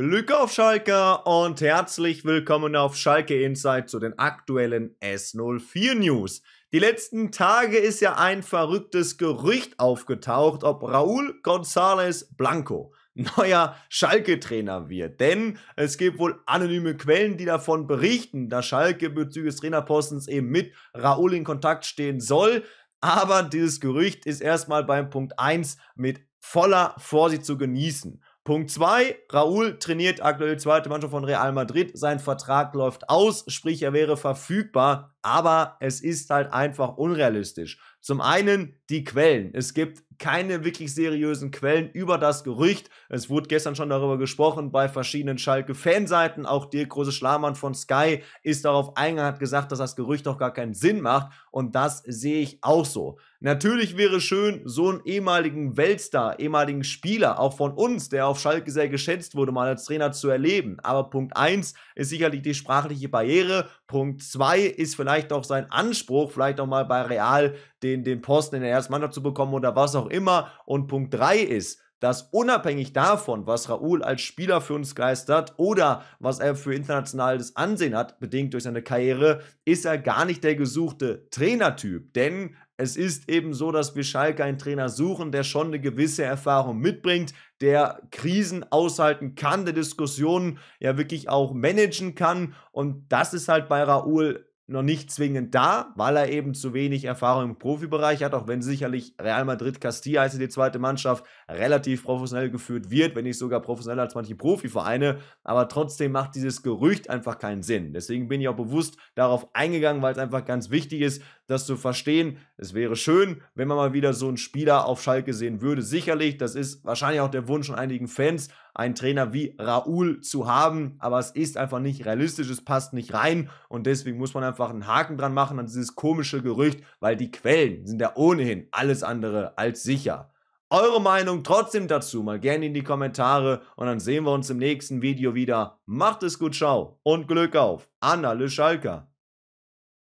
Glück auf Schalke und herzlich willkommen auf Schalke Insight zu den aktuellen S04 News. Die letzten Tage ist ja ein verrücktes Gerücht aufgetaucht, ob Raúl González Blanco neuer Schalke-Trainer wird. Denn es gibt wohl anonyme Quellen, die davon berichten, dass Schalke bezüglich des Trainerpostens eben mit Raúl in Kontakt stehen soll. Aber dieses Gerücht ist erstmal beim Punkt 1 mit voller Vorsicht zu genießen. Punkt 2, Raúl trainiert aktuell die zweite Mannschaft von Real Madrid. Sein Vertrag läuft aus, sprich er wäre verfügbar aber es ist halt einfach unrealistisch. Zum einen die Quellen. Es gibt keine wirklich seriösen Quellen über das Gerücht. Es wurde gestern schon darüber gesprochen bei verschiedenen Schalke-Fanseiten. Auch Dirk Große Schlamann von Sky ist darauf eingegangen, hat gesagt, dass das Gerücht doch gar keinen Sinn macht. Und das sehe ich auch so. Natürlich wäre schön, so einen ehemaligen Weltstar, ehemaligen Spieler, auch von uns, der auf Schalke sehr geschätzt wurde, mal als Trainer zu erleben. Aber Punkt 1 ist sicherlich die sprachliche Barriere. Punkt 2 ist vielleicht vielleicht auch sein Anspruch, vielleicht auch mal bei Real den, den Posten in der ersten Mannschaft zu bekommen oder was auch immer. Und Punkt 3 ist, dass unabhängig davon, was Raoul als Spieler für uns geistert oder was er für internationales Ansehen hat, bedingt durch seine Karriere, ist er gar nicht der gesuchte Trainertyp. Denn es ist eben so, dass wir Schalke einen Trainer suchen, der schon eine gewisse Erfahrung mitbringt, der Krisen aushalten kann, der Diskussionen ja wirklich auch managen kann. Und das ist halt bei Raoul noch nicht zwingend da, weil er eben zu wenig Erfahrung im Profibereich hat, auch wenn sicherlich Real Madrid Castilla also die zweite Mannschaft relativ professionell geführt wird, wenn nicht sogar professioneller als manche Profivereine, aber trotzdem macht dieses Gerücht einfach keinen Sinn. Deswegen bin ich auch bewusst darauf eingegangen, weil es einfach ganz wichtig ist, das zu verstehen. Es wäre schön, wenn man mal wieder so einen Spieler auf Schalke sehen würde. Sicherlich, das ist wahrscheinlich auch der Wunsch von einigen Fans, einen Trainer wie Raoul zu haben, aber es ist einfach nicht realistisch, es passt nicht rein und deswegen muss man einfach einen Haken dran machen an dieses komische Gerücht, weil die Quellen sind ja ohnehin alles andere als sicher eure Meinung trotzdem dazu mal gerne in die Kommentare und dann sehen wir uns im nächsten Video wieder. Macht es gut, ciao und Glück auf. Anna Le Schalker.